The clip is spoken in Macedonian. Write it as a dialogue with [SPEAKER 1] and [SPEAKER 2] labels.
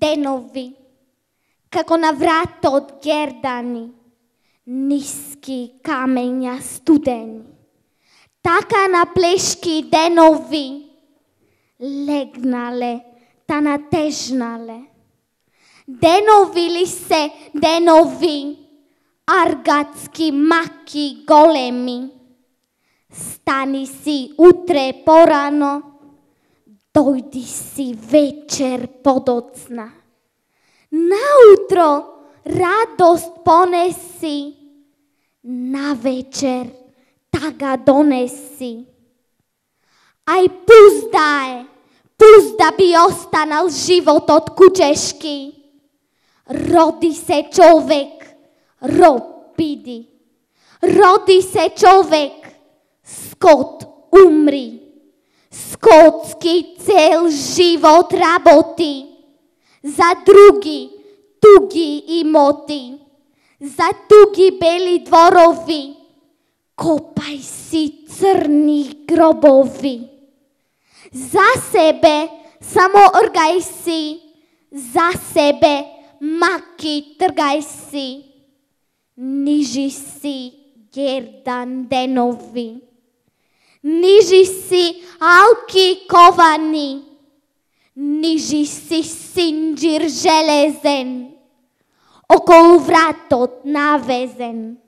[SPEAKER 1] денови, како на врата од гердани, ниски камења студени. Така на плешки денови легнале, та натежнале. Денови ли се денови, аргатски маки големи. Стани си утре порано, дојди си вечер подоцна. Наутро радост понеси, на вечер тага донеси. Ај пуз да е, пуз да би останал животот кучешки. Роди се човек, роб биди. Роди се човек, скот умри. Готски цел живот работи за други туги имоти, за туги бели дворови, копај си црни гробови. За себе само оргај си, за себе маки тргај си, нижи си гердан денови. Нижи си алки ковани, нижи си синџир железен, околу вратот навезен.